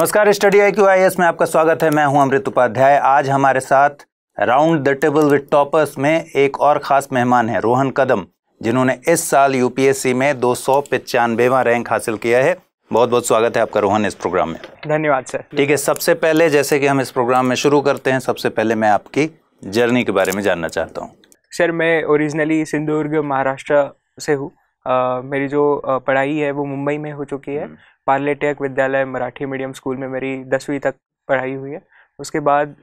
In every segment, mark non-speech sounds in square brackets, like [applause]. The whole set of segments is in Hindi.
नमस्कार study I Q I A S आपका स्वागत है मैं हूं अमृत उपाध्याय आज हमारे साथ round the table with toppers में एक और ख़ास मेहमान है रोहन कदम जिन्होंने इस साल यूपीएससी में दो सौ पचानवेवा रैंक हासिल किया है बहुत बहुत स्वागत है आपका रोहन इस प्रोग्राम में धन्यवाद सर ठीक है सबसे पहले जैसे कि हम इस प्रोग्राम में शुरू करते हैं सबसे पहले मैं आपकी जर्नी के बारे में जानना चाहता हूँ सर मैं ओरिजिनली सिंधुदुर्ग महाराष्ट्र से हूँ मेरी जो पढ़ाई है वो मुंबई में हो चुकी है हम्म। पार्ले टेक विद्यालय मराठी मीडियम स्कूल में मेरी दसवीं तक पढ़ाई हुई है उसके बाद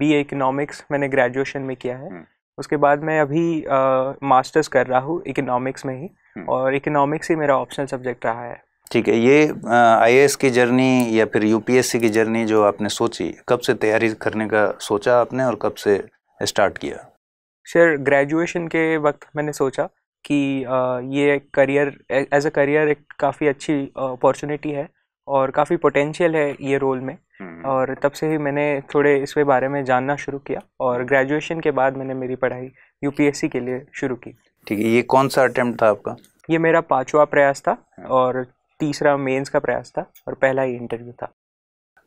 बी ए इकनॉमिक्स मैंने ग्रेजुएशन में किया है हम्म। उसके बाद मैं अभी मास्टर्स कर रहा हूँ इकोनॉमिक्स में ही हम्म। और इकोनॉमिक्स ही मेरा ऑप्शनल सब्जेक्ट रहा है ठीक है ये आई की जर्नी या फिर यू की जर्नी जो आपने सोची कब से तैयारी करने का सोचा आपने और कब से स्टार्ट किया सर ग्रेजुएशन के वक्त मैंने सोचा कि ये करियर एज अ करियर एक काफ़ी अच्छी अपॉर्चुनिटी है और काफ़ी पोटेंशियल है ये रोल में हम्म। और तब से ही मैंने थोड़े इसके बारे में जानना शुरू किया और ग्रेजुएशन हम्म। के बाद मैंने मेरी पढ़ाई यूपीएससी के लिए शुरू की ठीक है ये कौन सा अटेम्प्ट था आपका ये मेरा पाँचवा प्रयास था हाँ। और तीसरा मेंस का प्रयास था और पहला ही इंटरव्यू था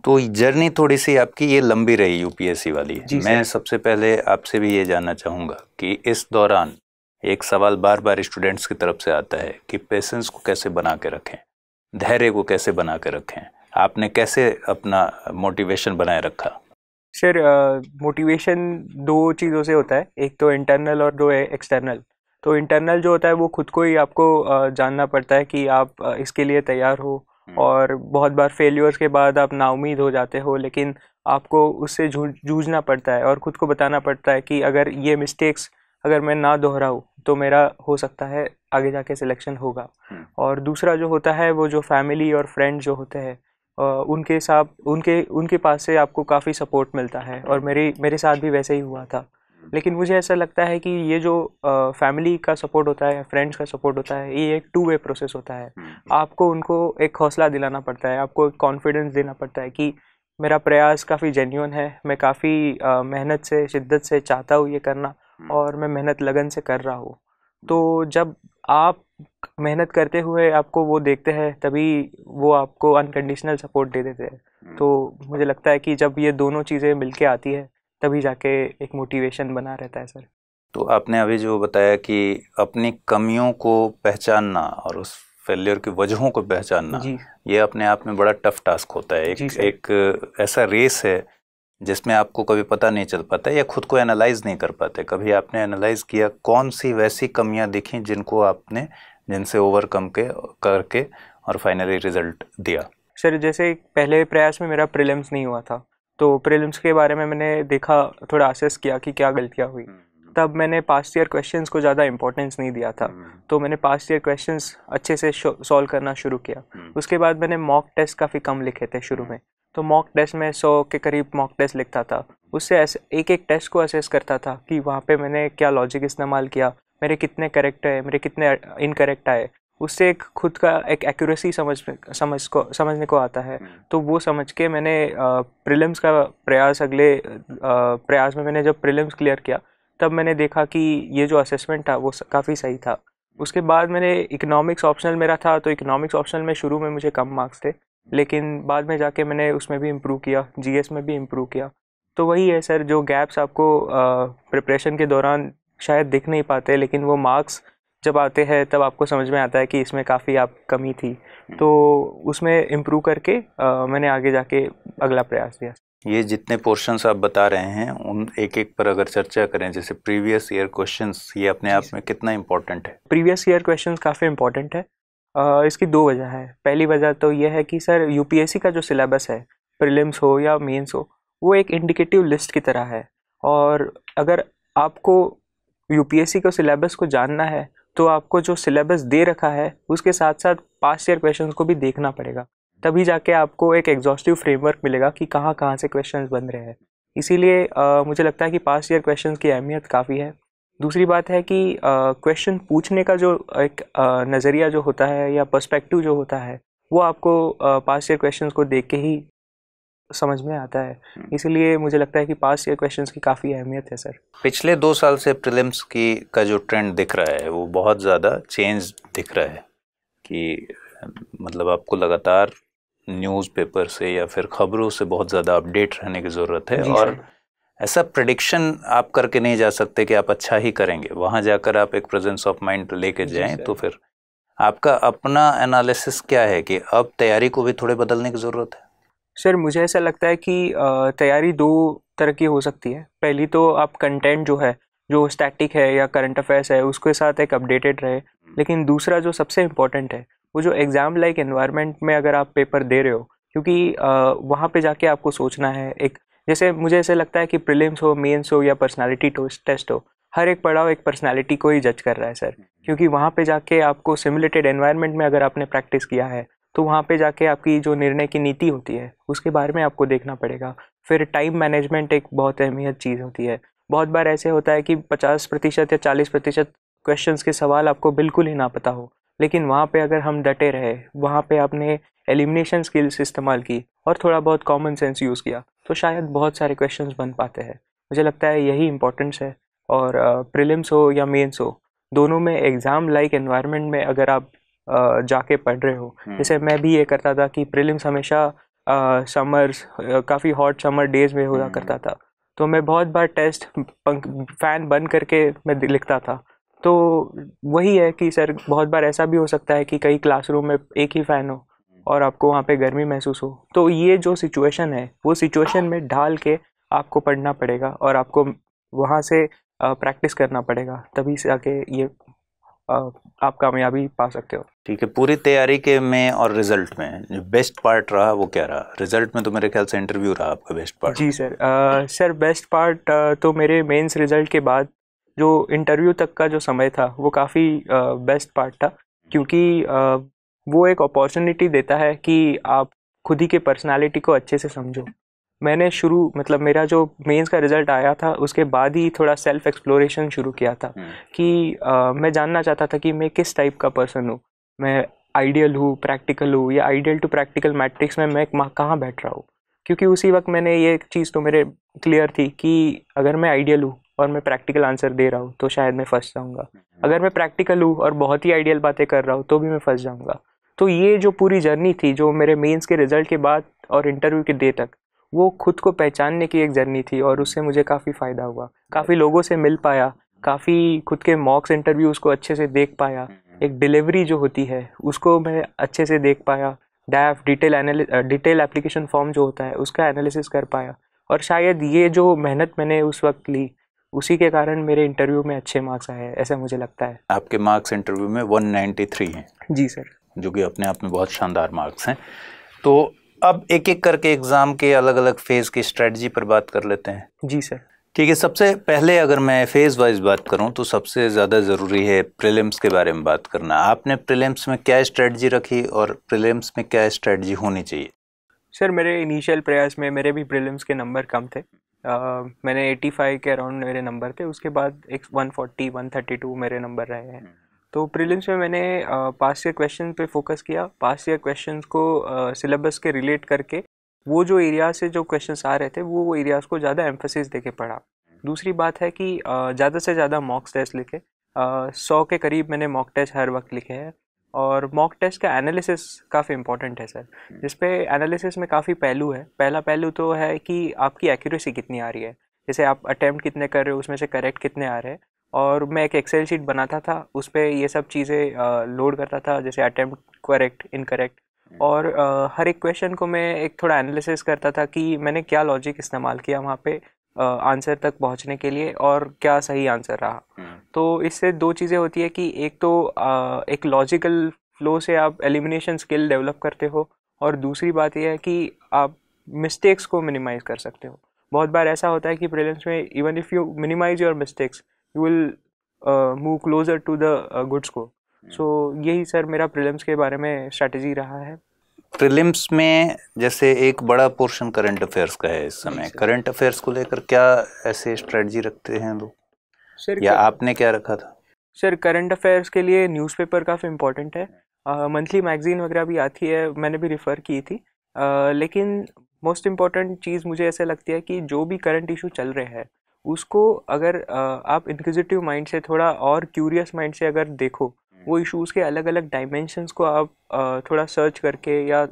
तो जर्नी थोड़ी सी आपकी ये लंबी रही यूपीएससी वाली मैं सबसे पहले आपसे भी ये जानना चाहूँगा कि इस दौरान एक सवाल बार बार स्टूडेंट्स की तरफ से आता है कि पेशेंस को कैसे बना के रखें धैर्य को कैसे बना के रखें आपने कैसे अपना मोटिवेशन बनाए रखा सर मोटिवेशन दो चीज़ों से होता है एक तो इंटरनल और दो एक्सटर्नल तो इंटरनल जो होता है वो खुद को ही आपको uh, जानना पड़ता है कि आप uh, इसके लिए तैयार हो हम्म। और बहुत बार फेलियर्स के बाद आप नाउमीद हो जाते हो लेकिन आपको उससे जूझना पड़ता है और ख़ुद को बताना पड़ता है कि अगर ये मिस्टेक्स अगर मैं ना दोहराऊँ तो मेरा हो सकता है आगे जाके सिलेक्शन होगा हम्म। और दूसरा जो होता है वो जो फैमिली और फ्रेंड जो होते हैं उनके साथ उनके उनके पास से आपको काफ़ी सपोर्ट मिलता है और मेरी मेरे साथ भी वैसे ही हुआ था हम्म। लेकिन मुझे ऐसा लगता है कि ये जो फैमिली का सपोर्ट होता है फ्रेंड्स का सपोर्ट होता है ये एक टू वे प्रोसेस होता है हम्म। आपको उनको एक हौसला दिलाना पड़ता है आपको एक कॉन्फिडेंस देना पड़ता है कि मेरा प्रयास काफ़ी जेन्यून है मैं काफ़ी मेहनत से शिद्दत से चाहता हूँ ये करना हम्म। और मैं मेहनत लगन से कर रहा हूँ तो जब आप मेहनत करते हुए आपको वो देखते हैं तभी वो आपको अनकंडीशनल सपोर्ट दे देते हैं हम्म। तो मुझे लगता है कि जब ये दोनों चीज़ें मिलके आती है तभी जाके एक मोटिवेशन बना रहता है सर तो आपने अभी जो बताया कि अपनी कमियों को पहचानना और उस फेलियर की वजहों को पहचानना ये अपने आप में बड़ा टफ टास्क होता है एक एक ऐसा रेस है जिसमें आपको कभी पता नहीं चल पाता या खुद को एनालाइज नहीं कर पाते कभी आपने एनालाइज किया कौन सी वैसी कमियां दिखी जिनको आपने जिनसे ओवरकम के करके और फाइनली रिजल्ट दिया सर जैसे पहले प्रयास में मेरा प्रिलिम्स नहीं हुआ था तो प्रिलिम्स के बारे में मैंने देखा थोड़ा आसेस किया कि क्या गलतियाँ हुई हम्म, हम्म। तब मैंने पास्ट ईयर क्वेश्चन को ज़्यादा इंपॉर्टेंस नहीं दिया था हम्म, तो मैंने पास्ट ईयर क्वेश्चन अच्छे से सॉल्व करना शुरू किया उसके बाद मैंने मॉक टेस्ट काफ़ी कम लिखे थे शुरू में तो मॉक टेस्ट में सौ के करीब मॉक टेस्ट लिखता था उससे ऐसे एक एक टेस्ट को असेस करता था कि वहाँ पे मैंने क्या लॉजिक इस्तेमाल किया मेरे कितने करेक्ट है मेरे कितने इनकरेक्ट आए उससे एक खुद का एक एक्यूरेसी समझ समझ को समझने को आता है हम्म। तो वो समझ के मैंने प्रीलिम्स का प्रयास अगले प्रयास में मैंने जब प्रीलिम्स क्लियर किया तब मैंने देखा कि ये जो असेसमेंट था वो काफ़ी सही था उसके बाद मैंने इकोनॉमिक्स ऑप्शनल मेरा था तो इकोनॉमिक्स ऑप्शनल में शुरू में मुझे कम मार्क्स थे लेकिन बाद में जाके मैंने उसमें भी इम्प्रूव किया जी में भी इम्प्रूव किया तो वही है सर जो गैप्स आपको प्रिपरेशन के दौरान शायद दिख नहीं पाते लेकिन वो मार्क्स जब आते हैं तब आपको समझ में आता है कि इसमें काफ़ी आप कमी थी तो उसमें इम्प्रूव करके आ, मैंने आगे जाके अगला प्रयास दिया ये जितने पोर्शंस आप बता रहे हैं उन एक एक पर अगर चर्चा करें जैसे प्रीवियस ईयर क्वेश्चंस ये अपने आप में कितना इम्पोर्टेंट है प्रीवियस ईयर क्वेश्चंस काफ़ी इम्पोर्टेंट है इसकी दो वजह है पहली वजह तो यह है कि सर यूपीएससी का जो सिलेबस है प्रिलिम्स हो या मेंस हो वो एक इंडिकेटिव लिस्ट की तरह है और अगर आपको यूपीएससी के सिलेबस को जानना है तो आपको जो सिलेबस दे रखा है उसके साथ साथ पास्ट ईयर क्वेश्चंस को भी देखना पड़ेगा तभी जाके आपको एक एग्जॉस्टिव फ्रेमवर्क मिलेगा कि कहाँ कहाँ से क्वेश्चंस बन रहे हैं इसीलिए मुझे लगता है कि पास्ट ईयर क्वेश्चंस की अहमियत काफ़ी है दूसरी बात है कि क्वेश्चन पूछने का जो एक नज़रिया जो होता है या पर्सपेक्टिव जो होता है वो आपको पास ईयर क्वेश्चंस को देख के ही समझ में आता है हम्म। इसलिए मुझे लगता है कि पास ईयर क्वेश्चंस की काफ़ी अहमियत है सर पिछले दो साल से प्रिलिम्स की का जो ट्रेंड दिख रहा है वो बहुत ज़्यादा चेंज दिख रहा है कि मतलब आपको लगातार न्यूज़पेपर से या फिर खबरों से बहुत ज़्यादा अपडेट रहने की ज़रूरत है और ऐसा प्रडिक्शन आप करके नहीं जा सकते कि आप अच्छा ही करेंगे वहाँ जाकर आप एक प्रेजेंस ऑफ माइंड लेके जाएं तो फिर आपका अपना एनालिसिस क्या है कि अब तैयारी को भी थोड़े बदलने की ज़रूरत है सर मुझे ऐसा लगता है कि तैयारी दो तरह की हो सकती है पहली तो आप कंटेंट जो है जो स्टैटिक है या करंट अफेयर्स है उसके साथ एक अपडेटेड रहे हम्म। लेकिन दूसरा जो सबसे इम्पोर्टेंट है वो जो एग्ज़ाम लाइक एनवायरमेंट में अगर आप पेपर दे रहे हो क्योंकि वहाँ पे जाके आपको सोचना है एक जैसे मुझे ऐसे लगता है कि प्रिलिम्स हो मेन्स हो या पर्सनैलिटी टेस्ट हो हर एक पड़ाव एक पर्सनैलिटी को ही जज कर रहा है सर क्योंकि वहाँ पे जाके आपको सिमुलेटेड एनवायरनमेंट में अगर आपने प्रैक्टिस किया है तो वहाँ पे जाके आपकी जो निर्णय की नीति होती है उसके बारे में आपको देखना पड़ेगा फिर टाइम मैनेजमेंट एक बहुत अहमियत चीज़ होती है बहुत बार ऐसे होता है कि पचास प्रतिशत या चालीस प्रतिशत क्वेश्चन के सवाल आपको बिल्कुल ही ना पता हो लेकिन वहाँ पे अगर हम डटे रहे वहाँ पे आपने एलिमिनेशन स्किल्स इस्तेमाल की और थोड़ा बहुत कॉमन सेंस यूज़ किया तो शायद बहुत सारे क्वेश्चन बन पाते हैं मुझे लगता है यही इंपॉर्टेंस है और प्रिलिम्स हो या मेंस हो दोनों में एग्ज़ाम लाइक एनवायरनमेंट में अगर आप जाके पढ़ रहे हो हम्म। जैसे मैं भी ये करता था कि प्रिलिम्स हमेशा समर्स काफ़ी हॉट समर डेज में हुआ करता हम्म। था तो मैं बहुत बार टेस्ट फ़ैन बंद करके मैं लिखता था तो वही है कि सर बहुत बार ऐसा भी हो सकता है कि कई क्लासरूम में एक ही फ़ैन हो और आपको वहाँ पे गर्मी महसूस हो तो ये जो सिचुएशन है वो सिचुएशन में ढाल के आपको पढ़ना पड़ेगा और आपको वहाँ से प्रैक्टिस करना पड़ेगा तभी से आके ये आप कामयाबी पा सकते हो ठीक है पूरी तैयारी के में और रिजल्ट में बेस्ट पार्ट रहा वो क्या रहा रिजल्ट में तो मेरे ख्याल से इंटरव्यू रहा आपका बेस्ट पार्ट जी सर आ, सर बेस्ट पार्ट तो मेरे मेंस रिजल्ट के बाद जो इंटरव्यू तक का जो समय था वो काफ़ी बेस्ट पार्ट था क्योंकि वो एक अपॉर्चुनिटी देता है कि आप खुद ही के पर्सनालिटी को अच्छे से समझो मैंने शुरू मतलब मेरा जो मेंस का रिज़ल्ट आया था उसके बाद ही थोड़ा सेल्फ एक्सप्लोरेशन शुरू किया था हम्म। कि आ, मैं जानना चाहता था कि मैं किस टाइप का पर्सन हूँ मैं आइडियल हूँ प्रैक्टिकल हूँ या आइडियल टू प्रैक्टिकल मैट्रिक्स में मैं कहाँ बैठ रहा हूँ क्योंकि उसी वक्त मैंने ये चीज़ तो मेरे क्लियर थी कि अगर मैं आइडियल हूँ और मैं प्रैक्टिकल आंसर दे रहा हूँ तो शायद मैं फंस जाऊँगा हम्म। अगर मैं प्रैक्टिकल हूँ और बहुत ही आइडियल बातें कर रहा हूँ तो भी मैं फंस जाऊँगा तो ये जो पूरी जर्नी थी जो मेरे मेंस के रिज़ल्ट के बाद और इंटरव्यू के डे तक वो खुद को पहचानने की एक जर्नी थी और उससे मुझे काफ़ी फ़ायदा हुआ काफ़ी लोगों से मिल पाया काफ़ी खुद के मॉक्स इंटरव्यूज़ को अच्छे से देख पाया हम्म। एक डिलीवरी जो होती है उसको मैं अच्छे से देख पाया DAF detail detail application form जो होता है उसका एनालिसिस कर पाया और शायद ये जो मेहनत मैंने उस वक्त ली उसी के कारण मेरे इंटरव्यू में अच्छे मार्क्स आए ऐसा मुझे लगता है आपके मार्क्स इंटरव्यू में 193 हैं जी सर जो कि अपने आप में बहुत शानदार मार्क्स हैं तो अब एक एक करके एग्ज़ाम के अलग अलग फ़ेज़ की स्ट्रेटजी पर बात कर लेते हैं जी सर ठीक है सबसे पहले अगर मैं फ़ेज़ वाइज बात करूं तो सबसे ज़्यादा ज़रूरी है प्रीलिम्स के बारे में बात करना आपने प्रीलिम्स में क्या स्ट्रेटजी रखी और प्रीलिम्स में क्या स्ट्रेटजी होनी चाहिए सर मेरे इनिशियल प्रयास में मेरे भी प्रीलिम्स के नंबर कम थे आ, मैंने 85 के अराउंड मेरे नंबर थे उसके बाद एक 140 132 मेरे नंबर रहे हैं हम्म। तो प्रीलिम्स में मैंने पास ईयर क्वेश्चन पे फोकस किया पास ईयर क्वेश्चन को सिलेबस के रिलेट करके वो जो एरिया से जो क्वेश्चन आ रहे थे वो वो एरियाज़ को ज़्यादा एम्फोसिस दे के पढ़ा दूसरी बात है कि ज़्यादा से ज़्यादा मॉक टेस्ट लिखे सौ के करीब मैंने मॉक टेस्ट हर वक्त लिखे हैं और मॉक टेस्ट का एनालिसिस काफ़ी इंपॉर्टेंट है सर हम्म। जिसपे एनालिसिस में काफ़ी पहलू है पहला पहलू तो है कि आपकी एक्यूरेसी कितनी आ रही है जैसे आप अटैम्प्ट कितने कर रहे हो उसमें से करेक्ट कितने आ रहे हैं और मैं एक एक्सेल शीट बनाता था उस पर ये सब चीज़ें लोड करता था जैसे अटैम्प्ट करेक्ट इनकरेक्ट और हर एक क्वेश्चन को मैं एक थोड़ा एनालिसिस करता था कि मैंने क्या लॉजिक इस्तेमाल किया वहाँ पे आंसर तक पहुँचने के लिए और क्या सही आंसर रहा hmm. तो इससे दो चीज़ें होती है कि एक तो एक लॉजिकल फ्लो से आप एलिमिनेशन स्किल डेवलप करते हो और दूसरी बात यह है कि आप मिस्टेक्स को मिनिमाइज़ कर सकते हो बहुत बार ऐसा होता है कि प्रिलिम्स में even if you minimise your mistakes you will move closer to the good score so यही सर मेरा प्रिलिम्स के बारे में स्ट्रैटेजी रहा है प्रिलिम्स में जैसे एक बड़ा पोर्शन करंट अफेयर्स का है इस समय करंट अफेयर्स को लेकर क्या ऐसे स्ट्रेटजी रखते हैं लोग सर या कर... आपने क्या रखा था सर करंट अफेयर्स के लिए न्यूज़पेपर काफ़ी इम्पोर्टेंट है मंथली hmm. मैगजीन वगैरह भी आती है मैंने भी रिफ़र की थी uh, लेकिन मोस्ट इम्पॉर्टेंट चीज़ मुझे ऐसे लगती है कि जो भी करंट इशू चल रहे हैं उसको अगर आप इंक्विजिटिव माइंड से थोड़ा और क्यूरियस माइंड से अगर देखो हम्म। वो इश्यूज़ के अलग अलग डायमेंशंस को आप थोड़ा सर्च करके या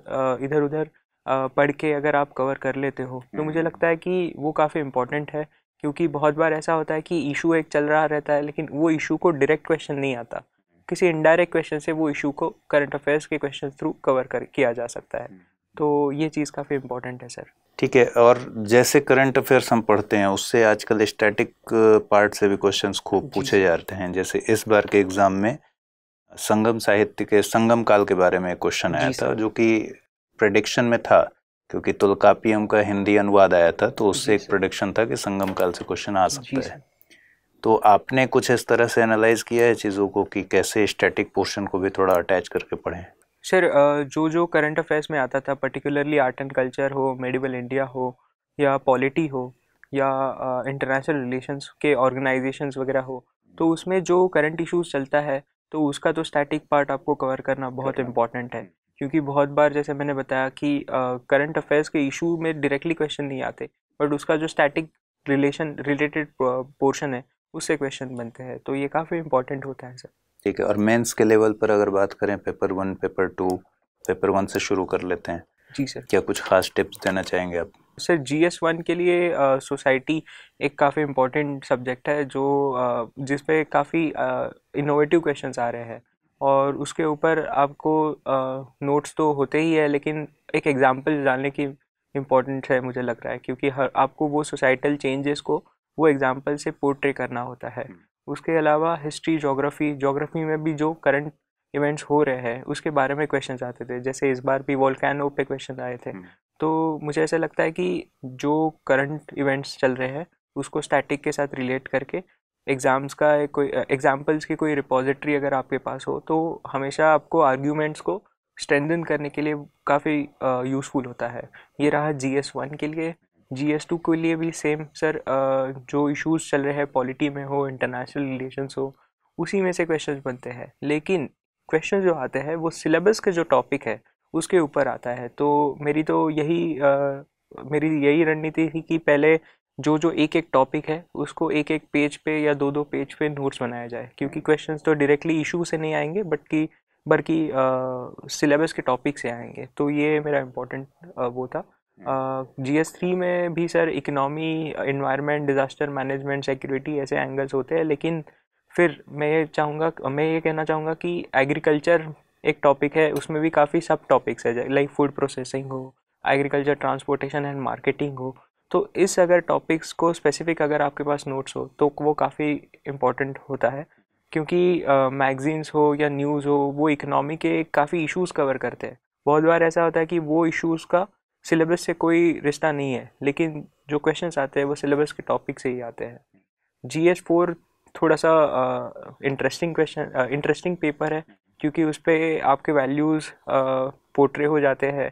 इधर उधर पढ़ के अगर आप कवर कर लेते हो तो मुझे हम्म। लगता है कि वो काफ़ी इम्पोर्टेंट है क्योंकि बहुत बार ऐसा होता है कि इशू एक चल रहा रहता है लेकिन वो इशू को डायरेक्ट क्वेश्चन नहीं आता किसी इनडायरेक्ट क्वेश्चन से वो इशू को करंट अफेयर्स के क्वेश्चन थ्रू कवर कर किया जा सकता है हम्म। तो ये चीज़ काफ़ी इम्पोर्टेंट है सर ठीक है और जैसे करंट अफेयर्स हम पढ़ते हैं उससे आजकल स्टैटिक पार्ट uh, से भी क्वेश्चंस खूब पूछे जाते हैं जैसे इस बार के एग्ज़ाम में संगम साहित्य के संगम काल के बारे में क्वेश्चन आया था जो कि प्रडिक्शन में था क्योंकि तुलकापियम का हिंदी अनुवाद आया था तो उससे एक प्रडिक्शन था कि संगम काल से क्वेश्चन आ सकता है तो आपने कुछ इस तरह से एनालाइज किया है चीज़ों को कि कैसे स्टैटिक पोर्शन को भी थोड़ा अटैच करके पढ़ें सर uh, जो जो करंट अफेयर्स में आता था पर्टिकुलरली आर्ट एंड कल्चर हो मेडिवल इंडिया हो या पॉलिटी हो या इंटरनेशनल uh, रिलेशंस के ऑर्गेनाइजेशंस वगैरह हो तो उसमें जो करंट इश्यूज चलता है तो उसका तो स्टैटिक पार्ट आपको कवर करना बहुत इम्पॉर्टेंट है क्योंकि बहुत बार जैसे मैंने बताया कि करंट uh, अफेयर्स के इशू में डायरेक्टली क्वेश्चन नहीं आते बट उसका जो स्टैटिक रिलेशन रिलेटेड पोर्शन है उससे क्वेश्चन बनते हैं तो ये काफ़ी इम्पॉर्टेंट होता है सर ठीक है और मेंस के लेवल पर अगर बात करें paper one paper two paper one से शुरू कर लेते हैं जी सर क्या कुछ खास टिप्स देना चाहेंगे आप सर जी एस वन के लिए सोसाइटी एक काफ़ी इम्पोर्टेंट सब्जेक्ट है जो जिसपे काफ़ी इनोवेटिव क्वेश्चन आ रहे हैं और उसके ऊपर आपको नोट्स तो होते ही है लेकिन एक एग्ज़ाम्पल डालने की इम्पोर्टेंट है मुझे लग रहा है क्योंकि हर आपको वो सोसाइटल चेंजेस को वो एग्ज़ाम्पल से पोर्ट्रे करना होता है हम्म। उसके अलावा हिस्ट्री जोग्राफ़ी जोग्राफ़ी में भी जो करंट इवेंट्स हो रहे हैं उसके बारे में क्वेश्चन आते थे जैसे इस बार भी वॉलकैनो पे क्वेश्चन आए थे हम्म। तो मुझे ऐसा लगता है कि जो करंट इवेंट्स चल रहे हैं उसको स्टैटिक के साथ रिलेट करके एग्ज़ाम्स का एक कोई एग्जाम्पल्स की कोई रिपोजिटरी अगर आपके पास हो तो हमेशा आपको आर्ग्यूमेंट्स को स्ट्रेंथन करने के लिए काफ़ी यूज़फुल होता है ये रहा जी एस वन के लिए जी एस टू के लिए भी सेम सर जो इश्यूज चल रहे हैं पॉलिटी में हो इंटरनेशनल रिलेशंस हो उसी में से क्वेश्चन बनते हैं लेकिन क्वेश्चन जो आते हैं वो सिलेबस के जो टॉपिक है उसके ऊपर आता है तो मेरी तो यही आ, मेरी यही रणनीति थी कि पहले जो जो एक एक टॉपिक है उसको एक एक पेज पे या दो दो पेज पे नोट्स बनाया जाए क्योंकि क्वेश्चंस तो डायरेक्टली इशू से नहीं आएंगे बट की बल्कि सिलेबस के टॉपिक से आएंगे तो ये मेरा इम्पोर्टेंट वो था जी एस थ्री में भी sir economy environment disaster management security ऐसे एंगल्स होते हैं लेकिन फिर मैं ये चाहूँगा मैं ये कहना चाहूँगा कि एग्रीकल्चर एक टॉपिक है उसमें भी काफ़ी सब टॉपिक्स है लाइक फूड प्रोसेसिंग हो एग्रीकल्चर ट्रांसपोर्टेशन एंड मार्केटिंग हो तो इस अगर टॉपिक्स को स्पेसिफिक अगर आपके पास नोट्स हो तो वो काफ़ी इम्पॉर्टेंट होता है क्योंकि मैगजीन्स uh, हो या न्यूज़ हो वो इकनॉमी के काफ़ी इशूज़ कवर करते हैं बहुत बार ऐसा होता है कि वो इशूज़ का सिलेबस से कोई रिश्ता नहीं है लेकिन जो क्वेश्चन आते हैं वो सिलेबस के टॉपिक से ही आते हैं जी एस फोर थोड़ा सा इंटरेस्टिंग क्वेश्चन इंटरेस्टिंग पेपर है क्योंकि उस पर आपके वैल्यूज़ पोर्ट्रे हो जाते हैं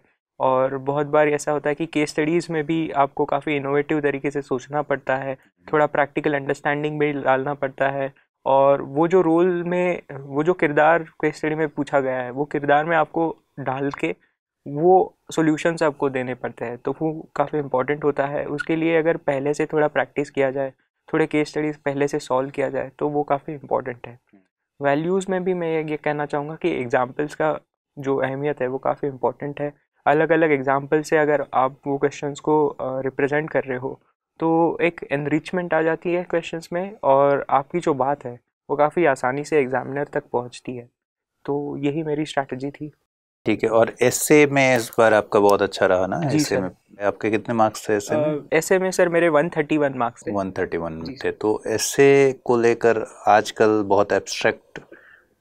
और बहुत बार ऐसा होता है कि केस स्टडीज़ में भी आपको काफ़ी इनोवेटिव तरीके से सोचना पड़ता है थोड़ा प्रैक्टिकल अंडरस्टैंडिंग भी डालना पड़ता है और वो जो रोल में वो जो किरदार केस स्टडी में पूछा गया है वो किरदार में आपको डाल के वो सॉल्यूशंस आपको देने पड़ते हैं तो वो काफ़ी इंपॉर्टेंट होता है उसके लिए अगर पहले से थोड़ा प्रैक्टिस किया जाए थोड़े केस स्टडीज़ पहले से सॉल्व किया जाए तो वो काफ़ी इम्पॉर्टेंट है वैल्यूज़ हम्म। में भी मैं ये कहना चाहूँगा कि एग्ज़ाम्पल्स का जो अहमियत है वो काफ़ी इम्पॉर्टेंट है अलग अलग एग्ज़ाम्पल से अगर आप वो क्वेश्चन को रिप्रजेंट कर रहे हो तो एक एनरिचमेंट आ जाती है क्वेश्चन में और आपकी जो बात है वो काफ़ी आसानी से एग्ज़ामिनर तक पहुँचती है तो यही मेरी स्ट्रैटेजी थी ठीक है और एस में इस बार आपका बहुत अच्छा रहा ना एस में आपके कितने मार्क्स थे ऐसे ऐसे में सर मेरे 131 मार्क्स थे 131 थे तो ऐसे को लेकर आजकल बहुत एब्स्ट्रैक्ट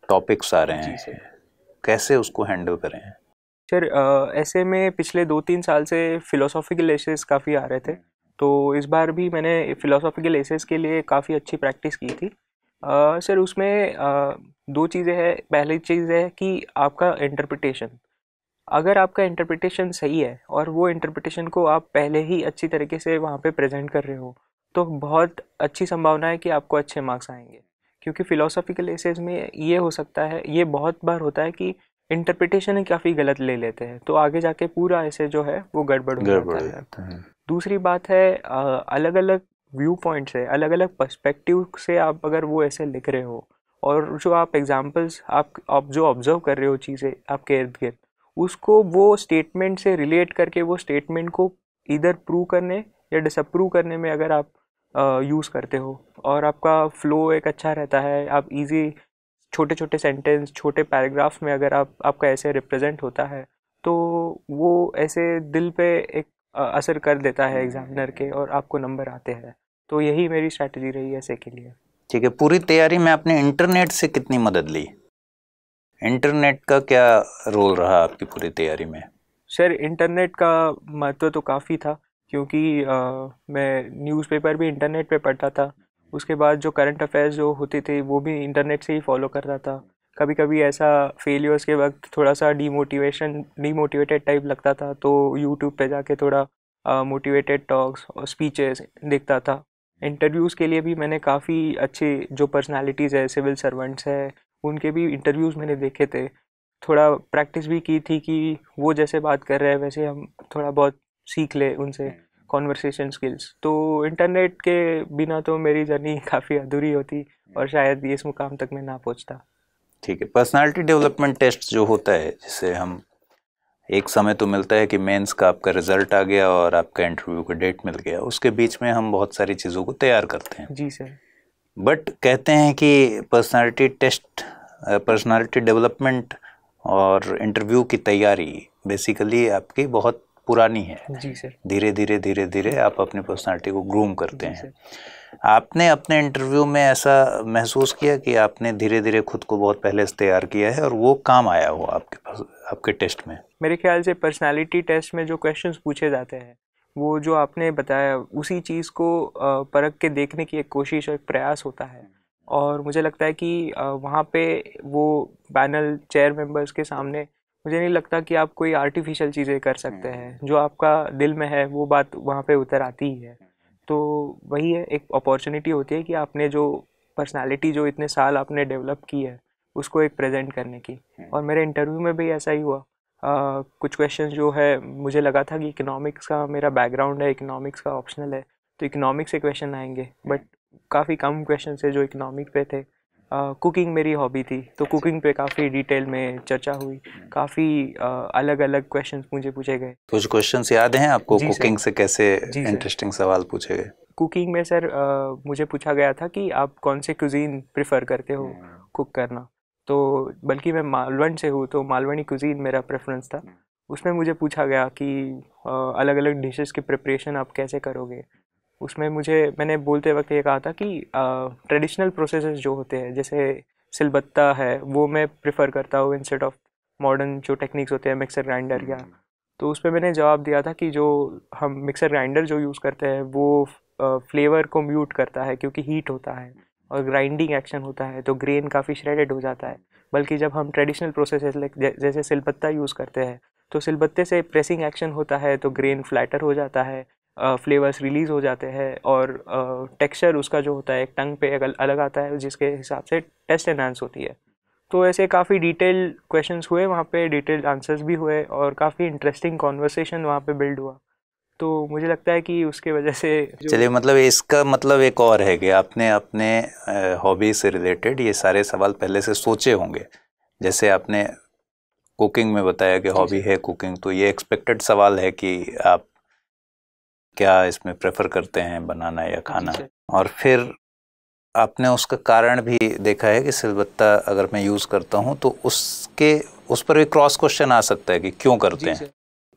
टॉपिक्स आ रहे हैं कैसे उसको हैंडल करें सर ऐसे में पिछले दो तीन साल से फिलोसॉफिकल एसेस काफ़ी आ रहे थे तो इस बार भी मैंने फिलोसॉफिकल एसेस के लिए काफ़ी अच्छी प्रैक्टिस की थी सर उसमें आ, दो चीज़ें हैं पहली चीज़ है कि आपका इंटरप्रिटेशन अगर आपका इंटरप्रिटेशन सही है और वो इंटरप्रिटेशन को आप पहले ही अच्छी तरीके से वहाँ पे प्रेजेंट कर रहे हो तो बहुत अच्छी संभावना है कि आपको अच्छे मार्क्स आएंगे क्योंकि फ़िलोसॉफिकल एसेज में ये हो सकता है ये बहुत बार होता है कि इंटरप्रिटेशन काफ़ी गलत ले लेते हैं तो आगे जाके पूरा ऐसे जो है वो गड़बड़ हो जाता है दूसरी बात है अलग अलग व्यू पॉइंट से अलग अलग पर्सपेक्टिव से आप अगर वो ऐसे लिख रहे हो और जो आप एग्जांपल्स आप, आप जो ऑब्जर्व कर रहे हो चीज़ें आपके इर्द गिर्द उसको वो स्टेटमेंट से रिलेट करके वो स्टेटमेंट को इधर प्रूव करने या डिसअप्रूव करने में अगर आप यूज़ करते हो और आपका फ्लो एक अच्छा रहता है आप इजी छोटे छोटे सेंटेंस छोटे पैराग्राफ में अगर आप आपका ऐसे रिप्रेजेंट होता है तो वो ऐसे दिल पे एक असर कर देता है एग्जामिनर हम्म। के और आपको नंबर आते हैं तो यही मेरी स्ट्रैटेजी रही ऐसे के लिए ठीक है पूरी तैयारी में आपने इंटरनेट से कितनी मदद ली इंटरनेट का क्या रोल रहा आपकी पूरी तैयारी में सर इंटरनेट का महत्व तो काफ़ी था क्योंकि आ, मैं न्यूज़पेपर भी इंटरनेट पे पढ़ता था उसके बाद जो करंट अफेयर्स जो होते थे वो भी इंटरनेट से ही फॉलो करता था कभी कभी ऐसा फेलियर्स के वक्त थोड़ा सा डीमोटिवेशन डीमोटिवेटेड टाइप लगता था तो यूट्यूब पे जाके थोड़ा मोटिवेटेड टॉक्स और स्पीचेस देखता था इंटरव्यूज़ के लिए भी मैंने काफ़ी अच्छे जो पर्सनालिटीज़ है सिविल सर्वेंट्स हैं उनके भी इंटरव्यूज़ मैंने देखे थे थोड़ा प्रैक्टिस भी की थी कि वो जैसे बात कर रहे हैं वैसे हम थोड़ा बहुत सीख ले उनसे कॉन्वर्सेशन हम्म। स्किल्स तो इंटरनेट के बिना तो मेरी जर्नी [laughs] काफ़ी अधूरी होती और हम्म। शायद इस मुकाम तक मैं ना पहुँचता ठीक है पर्सनालिटी डेवलपमेंट टेस्ट जो होता है जिसे हम एक समय तो मिलता है कि मेंस का आपका रिजल्ट आ गया और आपका इंटरव्यू का डेट मिल गया उसके बीच में हम बहुत सारी चीज़ों को तैयार करते हैं जी सर बट कहते हैं कि पर्सनालिटी टेस्ट पर्सनालिटी डेवलपमेंट और इंटरव्यू की तैयारी बेसिकली आपकी बहुत पुरानी है जी सर धीरे धीरे धीरे धीरे आप अपनी पर्सनालिटी को ग्रूम करते हैं आपने अपने इंटरव्यू में ऐसा महसूस किया कि आपने धीरे धीरे खुद को बहुत पहले से तैयार किया है और वो काम आया हुआ आपके पास आपके टेस्ट में मेरे ख्याल से पर्सनालिटी टेस्ट में जो क्वेश्चंस पूछे जाते हैं वो जो आपने बताया उसी चीज़ को परख के देखने की एक कोशिश और एक प्रयास होता है और मुझे लगता है कि वहाँ पे वो पैनल चेयर मेंबर्स के सामने मुझे नहीं लगता कि आप कोई आर्टिफिशियल चीज़ें कर सकते हम्म। हैं जो आपका दिल में है वो बात वहाँ पे उतर आती ही है तो वही है एक अपॉर्चुनिटी होती है कि आपने जो पर्सनालिटी जो इतने साल आपने डेवलप की है उसको एक प्रेजेंट करने की हम्म। और मेरे इंटरव्यू में भी ऐसा ही हुआ आ, कुछ क्वेश्चन जो है मुझे लगा था कि इकोनॉमिक्स का मेरा बैकग्राउंड है इकोनॉमिक्स का ऑप्शनल है तो इकोनॉमिक्स से क्वेश्चन आएंगे बट हम्म। काफ़ी कम क्वेश्चन है जो इकोनॉमिक पे थे कुकिंग मेरी हॉबी थी तो कुकिंग अच्छा। पे काफ़ी डिटेल में चर्चा हुई हम्म। काफ़ी अलग अलग क्वेश्चन मुझे पूछे गए कुछ क्वेश्चन याद हैं आपको कुकिंग से कैसे इंटरेस्टिंग सवाल पूछे गए कुकिंग में सर आ, मुझे पूछा गया था कि आप कौन से क्वजीन प्रेफर करते हो कुक हम्म। करना तो बल्कि मैं मालवण से हूँ तो मालवणी क्वजीन मेरा प्रेफरेंस था हम्म। उसमें मुझे पूछा गया कि अलग अलग डिशेस की प्रिपरेशन आप कैसे करोगे उसमें मुझे मैंने बोलते वक्त ये कहा था कि ट्रेडिशनल प्रोसेस जो होते हैं जैसे सिलबत्ता है वो मैं प्रेफर करता हूँ इंस्टेड ऑफ मॉडर्न जो टेक्निक्स होते हैं मिक्सर ग्राइंडर या हम्म। तो उस पर मैंने जवाब दिया था कि जो हम मिक्सर ग्राइंडर जो यूज़ करते हैं वो फ्लेवर को म्यूट करता है क्योंकि हीट होता है और ग्राइंडिंग एक्शन होता है तो ग्रेन काफ़ी श्रेडेड हो जाता है बल्कि जब हम ट्रेडिशनल प्रोसेस जैसे सिलबत्ता यूज़ करते हैं तो सिलबत्ते से प्रेसिंग एक्शन होता है तो ग्रेन फ्लैटर हो जाता है फ्लेवर्स रिलीज़ हो जाते हैं और टेक्सचर उसका जो होता है टंग पे अलग आता है जिसके हिसाब से टेस्ट एनहांस होती है तो ऐसे काफ़ी डिटेल क्वेश्चन हुए वहाँ पे डिटेल आंसर्स भी हुए और काफ़ी इंटरेस्टिंग कॉन्वर्सेशन वहाँ पे बिल्ड हुआ तो मुझे लगता है कि उसके वजह से चलिए मतलब इसका मतलब एक और है कि आपने अपने हॉबी से रिलेटेड ये सारे सवाल पहले से सोचे होंगे जैसे आपने कुकिंग में बताया कि हॉबी है कुकिंग तो ये एक्सपेक्टेड सवाल है कि आप क्या इसमें प्रेफर करते हैं बनाना या खाना और फिर आपने उसका कारण भी देखा है कि सिलबत्ता अगर मैं यूज़ करता हूँ तो उसके उस पर भी क्रॉस क्वेश्चन आ सकता है कि क्यों करते हैं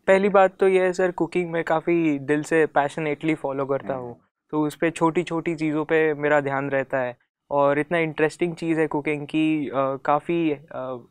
पहली बात तो यह है सर कुकिंग में काफ़ी दिल से पैशनेटली फॉलो करता हम्म। हूँ तो उस पर छोटी छोटी चीज़ों पर मेरा ध्यान रहता है और इतना इंटरेस्टिंग चीज़ है कुकिंग की काफ़ी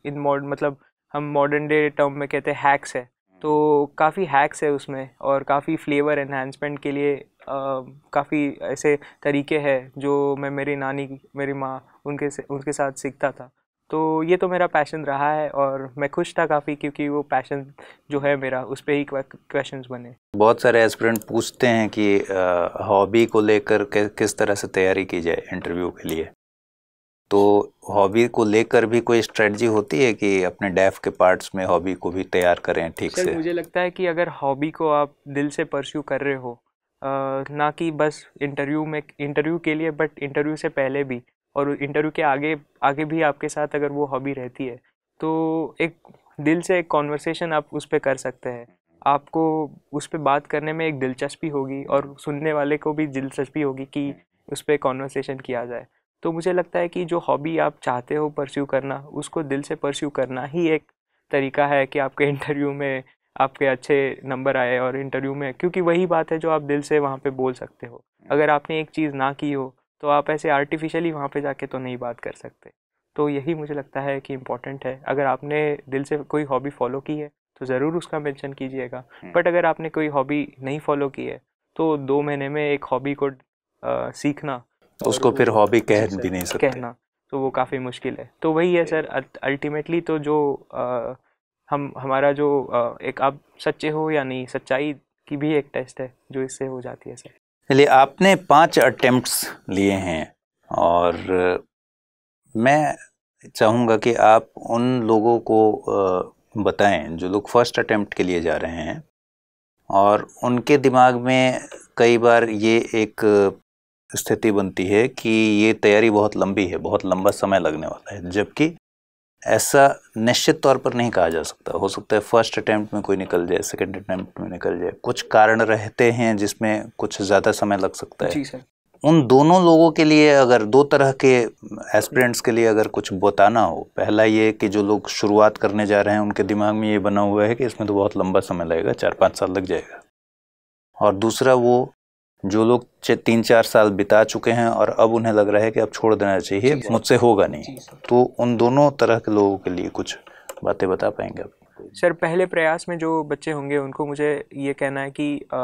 इन मॉड मतलब हम मॉडर्न डे टर्म में कहते हैं हैक्स है तो काफ़ी हैक्स है उसमें और काफ़ी फ्लेवर एनहेंसमेंट के लिए काफ़ी ऐसे तरीके हैं जो मैं मेरी नानी मेरी माँ उनके से उनके साथ सीखता था तो ये तो मेरा पैशन रहा है और मैं खुश था काफ़ी क्योंकि वो पैशन जो है मेरा उस पर ही क्वेश्चन बने बहुत सारे एस्पिरेंट पूछते हैं कि हॉबी को लेकर किस तरह से तैयारी की जाए इंटरव्यू के लिए तो हॉबी को लेकर भी कोई स्ट्रेटजी होती है कि अपने डेफ के पार्ट्स में हॉबी को भी तैयार करें ठीक से मुझे लगता है कि अगर हॉबी को आप दिल से परस्यू कर रहे हो आ, ना कि बस इंटरव्यू में इंटरव्यू के लिए बट इंटरव्यू से पहले भी और इंटरव्यू के आगे आगे भी आपके साथ अगर वो हॉबी रहती है तो एक दिल से एक कॉन्वर्सेशन आप उस पर कर सकते हैं आपको उस पर बात करने में एक दिलचस्पी होगी और सुनने वाले को भी दिलचस्पी होगी कि उस पर कॉन्वर्सेशन किया जाए तो मुझे लगता है कि जो हॉबी आप चाहते हो परस्यू करना उसको दिल से परस्यू करना ही एक तरीका है कि आपके [laughs] इंटरव्यू में आपके अच्छे नंबर आए और इंटरव्यू में क्योंकि वही बात है जो आप दिल से वहाँ पे बोल सकते हो अगर आपने एक चीज़ ना की हो तो आप ऐसे आर्टिफिशियली वहाँ पे जाके तो नहीं बात कर सकते तो यही मुझे लगता है कि इम्पॉर्टेंट है अगर आपने दिल से कोई हॉबी फॉलो की है तो ज़रूर उसका मेंशन कीजिएगा हम्म। बट अगर आपने कोई हॉबी नहीं फॉलो की है तो दो महीने में एक हॉबी को आ, सीखना तो उसको फिर हॉबी कह भी नहीं सकते कहना तो वो काफ़ी मुश्किल है तो वही है सर अल्टीमेटली तो जो आ, हम हमारा जो आ, एक आप सच्चे हो या नहीं सच्चाई की भी एक टेस्ट है जो इससे हो जाती है सर चलिए आपने पांच अटेम्प्ट्स लिए हैं और मैं चाहूँगा कि आप उन लोगों को बताएं जो लोग फर्स्ट अटेम्प्ट के लिए जा रहे हैं और उनके दिमाग में कई बार ये एक स्थिति बनती है कि ये तैयारी बहुत लंबी है बहुत लंबा समय लगने वाला है जबकि ऐसा निश्चित तौर पर नहीं कहा जा सकता हो सकता है फर्स्ट अटैम्प्ट में कोई निकल जाए सेकेंड अटैम्प्ट में निकल जाए कुछ कारण रहते हैं जिसमें कुछ ज़्यादा समय लग सकता है जी सर उन दोनों लोगों के लिए अगर दो तरह के एस्पिरेंट्स के लिए अगर कुछ बताना हो पहला ये कि जो लोग शुरुआत करने जा रहे हैं उनके दिमाग में ये बना हुआ है कि इसमें तो बहुत लंबा समय लगेगा चार पाँच साल लग जाएगा और दूसरा वो जो लोग तीन चार साल बिता चुके हैं और अब उन्हें लग रहा है कि अब छोड़ देना चाहिए मुझसे होगा नहीं तो उन दोनों तरह के लोगों के लिए कुछ बातें बता पाएंगे आप सर पहले प्रयास में जो बच्चे होंगे उनको मुझे ये कहना है कि आ,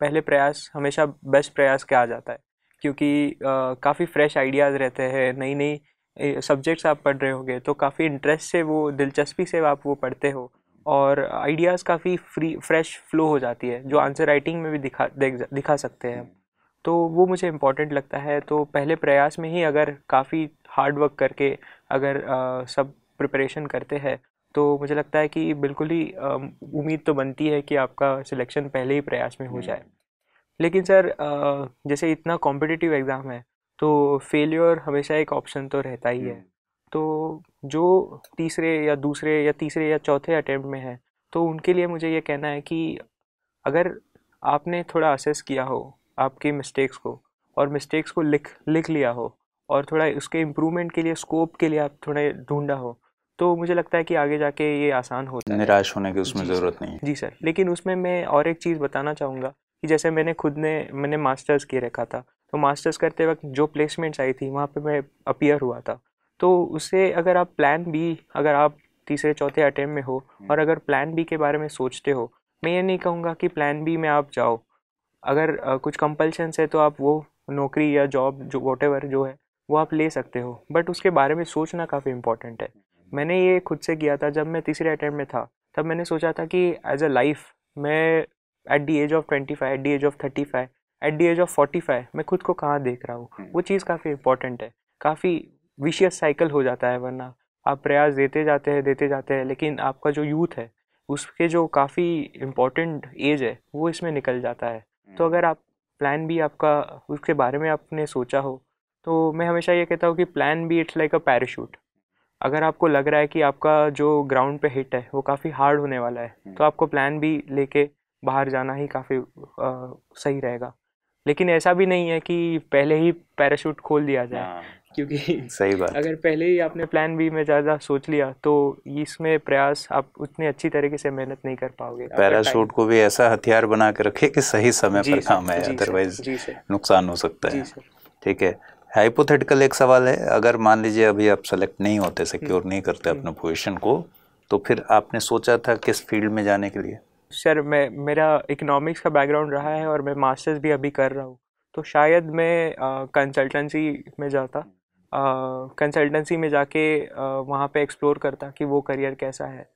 पहले प्रयास हमेशा बेस्ट प्रयास आ जाता है क्योंकि काफ़ी फ्रेश आइडियाज़ रहते हैं नई नई सब्जेक्ट्स आप पढ़ रहे होंगे तो काफ़ी इंटरेस्ट से वो दिलचस्पी से आप वो पढ़ते हो और आइडियाज़ काफ़ी फ्री फ्रेश फ्लो हो जाती है जो आंसर राइटिंग में भी दिखा दिखा सकते हैं तो वो मुझे इम्पॉर्टेंट लगता है तो पहले प्रयास में ही अगर काफ़ी हार्ड वर्क करके अगर आ, सब प्रिपरेशन करते हैं तो मुझे लगता है कि बिल्कुल ही उम्मीद तो बनती है कि आपका सिलेक्शन पहले ही प्रयास में हो हम्म। जाए लेकिन सर आ, जैसे इतना कॉम्पिटिटिव एग्ज़ाम है तो फेलियर हमेशा एक ऑप्शन तो रहता ही है तो जो तीसरे या दूसरे या तीसरे या चौथे अटैम्प्ट में है तो उनके लिए मुझे ये कहना है कि अगर आपने थोड़ा असेस किया हो आपकी मिस्टेक्स को और मिस्टेक्स को लिख लिख लिया हो और थोड़ा उसके इम्प्रूवमेंट के लिए स्कोप के लिए आप थोड़ा ढूंढा हो तो मुझे लगता है कि आगे जाके ये आसान हो निराश होने की उसमें ज़रूरत नहीं है जी सर लेकिन उसमें मैं और एक चीज़ बताना चाहूँगा कि जैसे मैंने खुद ने मैंने मास्टर्स किए रखा था तो मास्टर्स करते वक्त जो प्लेसमेंट्स आई थी वहाँ पे मैं अपियर हुआ था तो उसे अगर आप प्लान बी अगर आप तीसरे चौथे अटैम्प में हो हम्म। और अगर प्लान बी के बारे में सोचते हो मैं ये नहीं कहूँगा कि प्लान बी में आप जाओ अगर आ, कुछ कंपल्शंस है तो आप वो नौकरी या जॉब जो वॉट जो है वो आप ले सकते हो बट उसके बारे में सोचना काफ़ी इम्पॉर्टेंट है हम्म। मैंने ये खुद से किया था जब मैं तीसरे अटैम्प में था तब मैंने सोचा था कि एज अ लाइफ मैं at the age of twenty five at the age of thirty five at the age of forty five मैं खुद को कहाँ देख रहा हूँ हम्म। वो चीज़ काफ़ी इंपॉर्टेंट है काफ़ी विशियस साइकिल हो जाता है वरना आप प्रयास देते जाते हैं देते जाते हैं लेकिन आपका जो यूथ है उसके जो काफ़ी इम्पोर्टेंट एज है वो इसमें निकल जाता है तो हम्म। अगर आप प्लान भी आपका उसके बारे में आपने सोचा हो तो मैं हमेशा ये कहता हूँ कि प्लान भी इट्स लाइक अ पैराशूट अगर आपको लग रहा है कि आपका जो ग्राउंड पे हिट है वो काफ़ी हार्ड होने वाला है हम्म। तो आपको प्लान भी लेके बाहर जाना ही काफ़ी सही रहेगा लेकिन ऐसा भी नहीं है कि पहले ही पैराशूट खोल दिया जाए हाँ। क्योंकि सही बात अगर पहले ही आपने प्लान बी में ज़्यादा सोच लिया तो इसमें प्रयास आप उतनी अच्छी तरीके से मेहनत नहीं कर पाओगे पैराशूट को भी ऐसा हथियार बना के रखे कि सही समय पर काम है अदरवाइज नुकसान हो सकता है ठीक है हाइपोथेटिकल एक सवाल है अगर मान लीजिए अभी आप सेलेक्ट नहीं होते सिक्योर हम्म। नहीं करते हम्म। अपने पोजिशन को तो फिर आपने सोचा था किस फील्ड में जाने के लिए सर मैं मेरा इकोनॉमिक्स का बैकग्राउंड रहा है और मैं मास्टर्स भी अभी कर रहा हूँ तो शायद मैं कंसल्टेंसी में जाता कंसल्टेंसी में जाके वहाँ पे एक्सप्लोर करता कि वो करियर कैसा है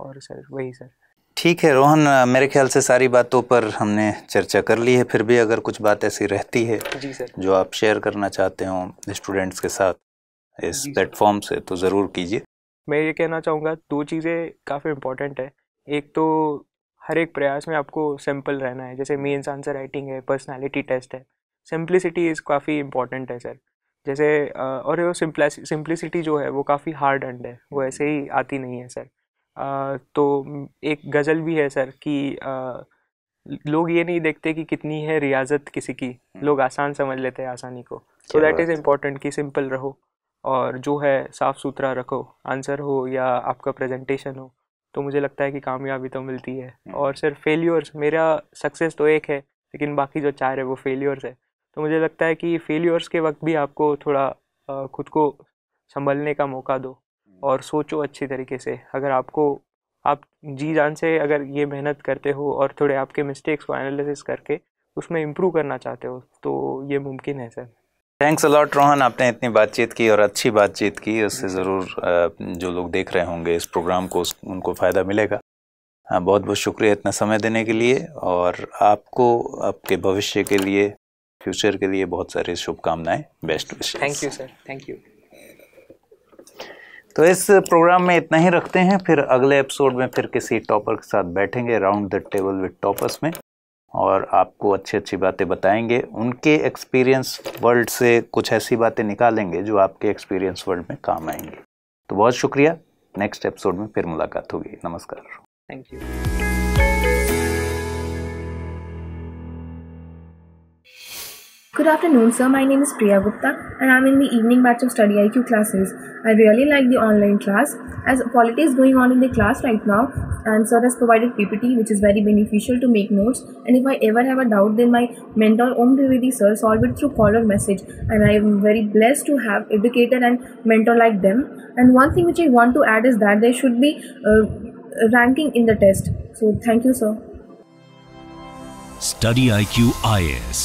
और सर वही सर ठीक है रोहन मेरे ख्याल से सारी बातों पर हमने चर्चा कर ली है फिर भी अगर कुछ बात ऐसी रहती है जी सर जो आप शेयर करना चाहते हो स्टूडेंट्स के साथ इस प्लेटफॉर्म से तो ज़रूर कीजिए मैं ये कहना चाहूँगा दो चीज़ें काफ़ी इम्पोर्टेंट है एक तो हर एक प्रयास में आपको सिंपल रहना है जैसे मेन्स आंसर राइटिंग है पर्सनालिटी टेस्ट है सिंप्लिसिटी इज़ काफ़ी इम्पॉर्टेंट है सर जैसे और वो सिंप्लिसिटी जो है वो काफ़ी हार्ड एंड है वो ऐसे ही आती नहीं है सर तो एक गज़ल भी है सर कि लोग ये नहीं देखते कि कितनी है रियाजत किसी की हम्म। लोग आसान समझ लेते हैं आसानी को सो दैट इज़ इम्पोर्टेंट कि सिंपल रहो और जो है साफ़ सुथरा रखो आंसर हो या आपका प्रेजेंटेशन हो तो मुझे लगता है कि कामयाबी तो मिलती है हम्म। और सर फेल्योर्स मेरा सक्सेस तो एक है लेकिन बाकी जो चार है वो फेल्योर्स है तो मुझे लगता है कि फेलियर्स के वक्त भी आपको थोड़ा खुद को संभलने का मौका दो हम्म। और सोचो अच्छी तरीके से अगर आपको आप जी जान से अगर ये मेहनत करते हो और थोड़े आपके मिस्टेक्स को एनालिसिस करके उसमें इम्प्रूव करना चाहते हो तो ये मुमकिन है सर थैंक्स अलॉट रोहन आपने इतनी बातचीत की और अच्छी बातचीत की हम्म। उससे ज़रूर जो लोग देख रहे होंगे इस प्रोग्राम को उनको फ़ायदा मिलेगा बहुत बहुत शुक्रिया इतना समय देने के लिए और आपको आपके भविष्य के लिए फ्यूचर के लिए बहुत सारी शुभकामनाएं best wish thank you sir thank you तो इस प्रोग्राम में इतना ही रखते हैं फिर अगले एपिसोड में फिर किसी टॉपर के साथ बैठेंगे round the table with toppers में और आपको अच्छी अच्छी बातें बताएंगे उनके एक्सपीरियंस वर्ल्ड से कुछ ऐसी बातें निकालेंगे जो आपके एक्सपीरियंस वर्ल्ड में काम आएंगे तो बहुत शुक्रिया नेक्स्ट एपिसोड में फिर मुलाकात होगी नमस्कार thank you Good afternoon, sir. My name is Priya Gupta and I'm in the evening batch of Study IQ classes. I really like the online class as quality is going on in the class right now and sir has provided PPT which is very beneficial to make notes and if I ever have a doubt then my mentor Om Dwivedi sir solved it through caller message and I am very blessed to have educator and mentor like them and one thing which I want to add is that there should be uh, ranking in the test. So thank you sir. Study IQ IS